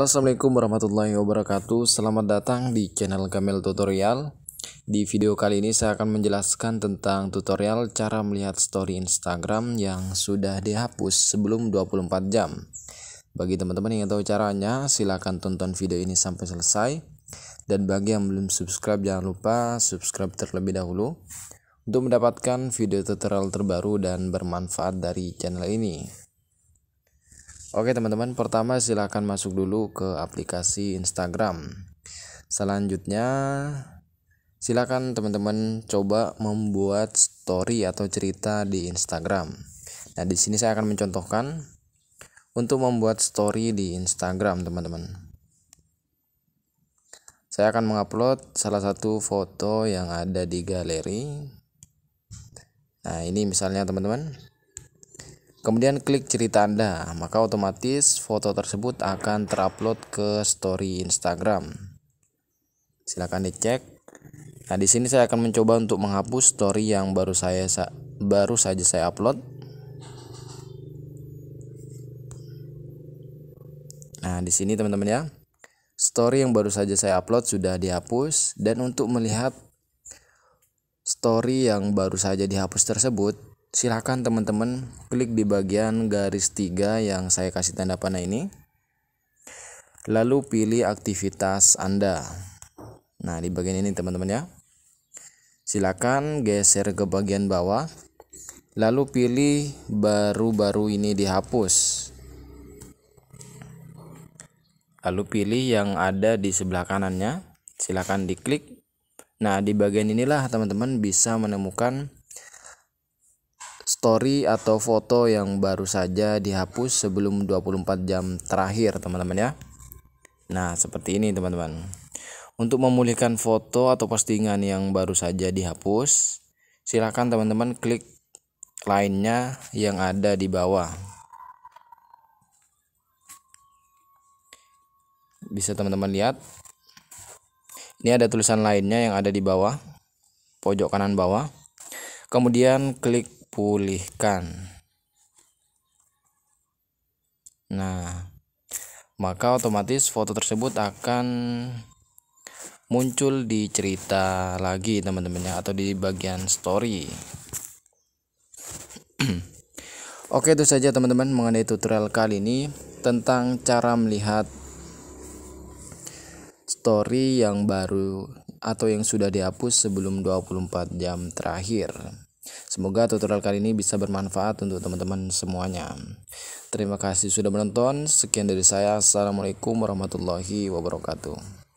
Assalamualaikum warahmatullahi wabarakatuh Selamat datang di channel Kamil Tutorial Di video kali ini saya akan menjelaskan tentang tutorial cara melihat story Instagram yang sudah dihapus sebelum 24 jam Bagi teman-teman yang tahu caranya silahkan tonton video ini sampai selesai Dan bagi yang belum subscribe jangan lupa subscribe terlebih dahulu Untuk mendapatkan video tutorial terbaru dan bermanfaat dari channel ini Oke teman-teman, pertama silahkan masuk dulu ke aplikasi Instagram. Selanjutnya, silahkan teman-teman coba membuat story atau cerita di Instagram. Nah, di sini saya akan mencontohkan untuk membuat story di Instagram, teman-teman. Saya akan mengupload salah satu foto yang ada di galeri. Nah, ini misalnya teman-teman. Kemudian klik cerita Anda, maka otomatis foto tersebut akan terupload ke story Instagram. Silakan dicek. Nah, di sini saya akan mencoba untuk menghapus story yang baru saya baru saja saya upload. Nah, di sini teman-teman ya. Story yang baru saja saya upload sudah dihapus dan untuk melihat story yang baru saja dihapus tersebut, Silahkan teman-teman klik di bagian garis tiga yang saya kasih tanda panah ini. Lalu pilih aktivitas Anda. Nah, di bagian ini teman-teman ya. silahkan geser ke bagian bawah. Lalu pilih baru-baru ini dihapus. Lalu pilih yang ada di sebelah kanannya. silahkan diklik Nah, di bagian inilah teman-teman bisa menemukan story atau foto yang baru saja dihapus sebelum 24 jam terakhir teman-teman ya Nah seperti ini teman-teman Untuk memulihkan foto atau postingan yang baru saja dihapus Silahkan teman-teman klik lainnya yang ada di bawah Bisa teman-teman lihat Ini ada tulisan lainnya yang ada di bawah Pojok kanan bawah Kemudian klik pulihkan. Nah, maka otomatis foto tersebut akan muncul di cerita lagi teman-teman ya atau di bagian story. Oke, itu saja teman-teman mengenai tutorial kali ini tentang cara melihat story yang baru atau yang sudah dihapus sebelum 24 jam terakhir. Semoga tutorial kali ini bisa bermanfaat untuk teman-teman semuanya. Terima kasih sudah menonton. Sekian dari saya. Assalamualaikum warahmatullahi wabarakatuh.